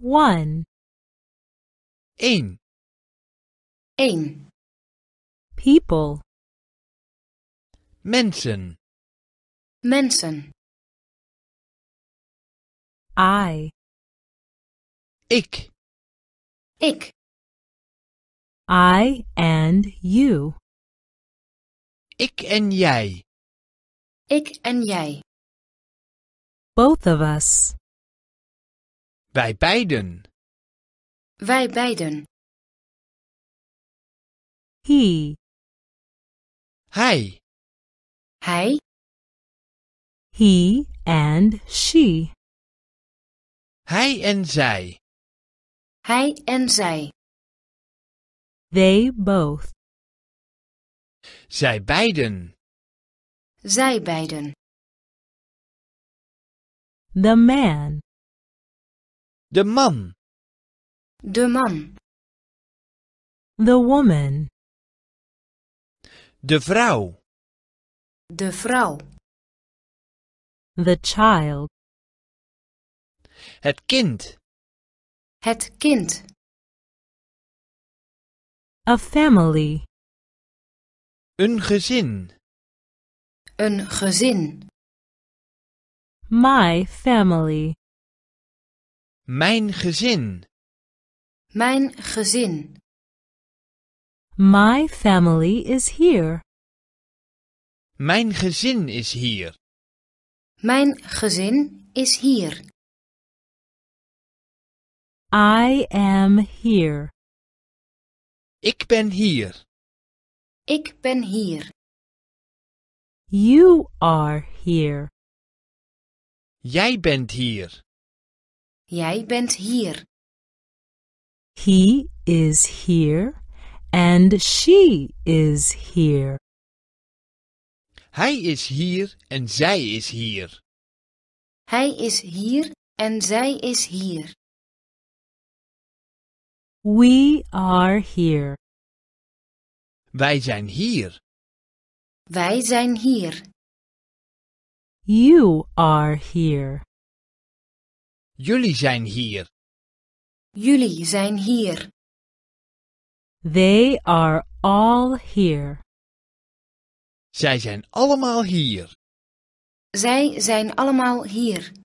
one. Eén. Eén. People. Mensen. Mensen. I. Ik. Ik. I and you. Ik en jij. Ik en jij. Both of us. Wij beiden. Wij beiden. He. Hij. Hij. He and she. Hij en zij. Hij en zij. They both. Zij beiden. Zij beiden. The man. De man. De man. The woman. De vrouw. De vrouw. The child. Het kind. Het kind. A family. Een gezin. Een gezin. My family. Mijn gezin. Mijn gezin. My family is here. Mijn gezin is hier. Mijn gezin is hier. I am here. Ik ben hier. Ik ben hier. You are here. Jij bent hier. Jij bent hier. He is here and she is here. Hij is hier en zij is hier. Hij is hier en zij is hier. We are here. Wij zijn hier. Wij zijn hier. You are here. Jullie zijn hier. Jullie zijn hier. They are all here. Zij zijn allemaal hier. Zij zijn allemaal hier.